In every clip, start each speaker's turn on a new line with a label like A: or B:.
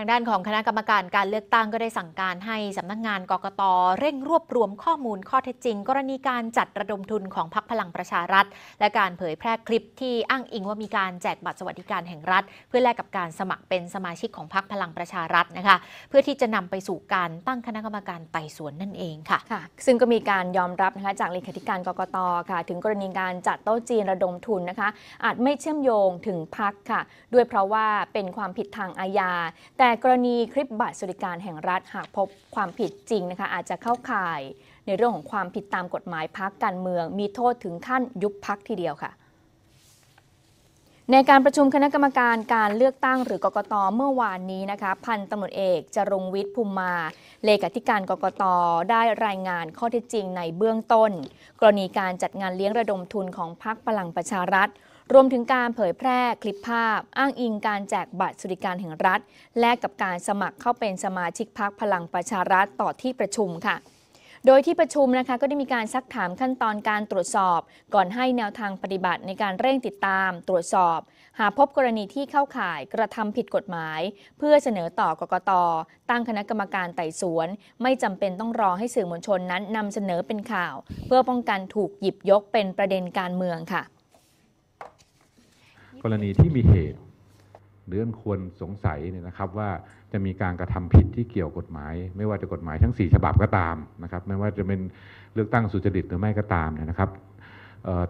A: ทางด้านของคณะกรรมการการเลือกตั้งก็ได้สั่งการให้สำนักงงานกกตเร่งรวบรวมข้อมูลข้อเท็จจริง กรณีการจัดระดมทุนของพรรคพลังประชารัฐและการเผยแพร่คลิปที่อ้างอิงว่ามีการแจกบัตรสวัสดิการแห่งรัฐ เพื่อแลกกับการสมัครเป็นสมาชิกของพรรคพลังประชารัฐนะคะเพื่อที่จะนำไปสู่การตั้งคณะกรรมการไต่สวนนั่นเองค่ะคะซึ่งก็มีการยอมรับนะคะจากเลขาธิการกกตค่ะ ถึงกรณีการจัดโต๊ะจีนระดมทุนนะคะ อาจไม่เชื่อมโยงถึงพรรคค่ะ ด้วยเพราะว่าเป็นความผิดทางอาญาแต่แต่กรณีคลิปบัตรสวัสดิการแห่งรัฐหากพบความผิดจริงนะคะ อาจจะเข้าข่ายในเรื่องของความผิดตามกฎหมายพักการเมือง มีโทษถึงขั้นยุบพักทีเดียวค่ะในการประชุมคณะกรรมการการเลือกตั้งหรือกกตเมื่อวานนี้นะคะพันตำรวจเอกจรุงวิทย์ภูมิมา เลขาธิการกกตได้รายงานข้อเท็จจริงในเบื้องต้น กรณีการจัดงานเลี้ยงระดมทุนของพรรคพลังประชารัฐรวมถึงการเผยแพร่คลิปภาพอ้างอิงการแจกบัตรสุริการแห่งรัฐแลกกับการสมัครเข้าเป็นสมาชิกพรรคพลังประชารัฐต่อที่ประชุมค่ะโดยที่ประชุมนะคะ ก็ได้มีการซักถามขั้นตอนการตรวจสอบ ก่อนให้แนวทางปฏิบัติในการเร่งติดตามตรวจสอบ หาพบกรณีที่เข้าข่ายกระทำผิดกฎหมาย เพื่อเสนอต่อกกตตั้งคณะกรรมการไต่สวน ไม่จำเป็นต้องรอให้สื่อมวลชนนั้น นำเสนอเป็นข่าว เพื่อป้องกันถูกหยิบยกเป็นประเด็นการเมืองค่ะ
B: กรณีที่มีเหตุหรือควรสงสัยเนี่ยนะครับว่าจะมีการกระทำผิดที่เกี่ยวกฎหมาย ไม่ว่าจะกฎหมายทั้ง 4 ฉบับก็ตามนะครับไม่ว่าจะเป็นเลือกตั้งสุจริตหรือไม่ก็ตามเนี่ยนะครับ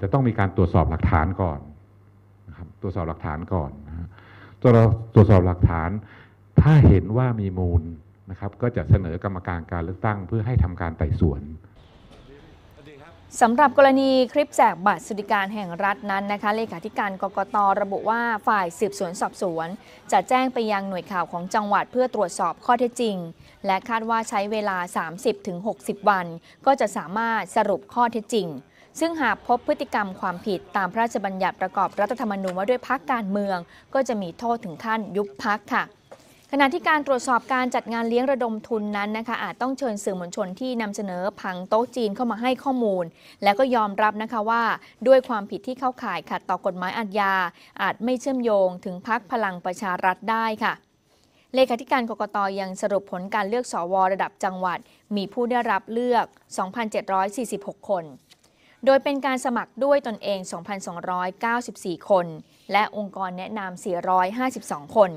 B: จะต้องมีการตรวจสอบหลักฐานก่อนนะครับตรวจสอบหลักฐานก่อนัวเราตรวจสอบหลักฐาน ถ้าเห็นว่ามีมูลนะครับก็จะเสนอกรรมการการเลือกตั้งเพื่อให้ทำการไต่สวน
A: สำหรับกรณีคลิปแจกบัตรสวัสดิการแห่งรัฐนั้นนะคะ เลขาธิการกรกตระบุว่าฝ่ายสืบสวนสอบสวน จะแจ้งไปยังหน่วยข่าวของจังหวัดเพื่อตรวจสอบข้อเท็จจริง และคาดว่าใช้เวลา 30-60 วันก็จะสามารถสรุปข้อเท็จจริง ซึ่งหากพบพฤติกรรมความผิดตามพระราชบัญญัติประกอบรัฐธรรมนูญว่าด้วยพักการเมือง ก็จะมีโทษถึงขั้นยุบพักค่ะขณะที่การตรวจสอบการจัดงานเลี้ยงระดมทุนนั้นนะคะอาจต้องเชิญสื่อมวลชนที่นำเสนอผังโต๊ะจีนเข้ามาให้ข้อมูล และก็ยอมรับนะคะว่าด้วยความผิดที่เข้าข่ายขัดต่อกฎหมายอาญาอาจไม่เชื่อมโยงถึงพักพลังประชารัฐได้ค่ะ เลขาธิการกรกตยังสรุปผลการเลือกสอวระดับจังหวัดมีผู้ได้รับเลือก 2,746 คนโดยเป็นการสมัครด้วยตนเอง2,294คน และองค์กรแนะนำ452 คน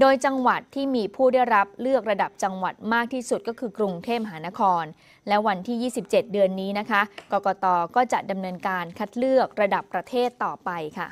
A: โดยจังหวัดที่มีผู้ได้รับเลือกระดับจังหวัดมากที่สุดก็คือกรุงเทพมหานคร และวันที่ 27 เดือนนี้นะคะ กกต ก็จะดำเนินการคัดเลือกระดับประเทศต่อไปค่ะ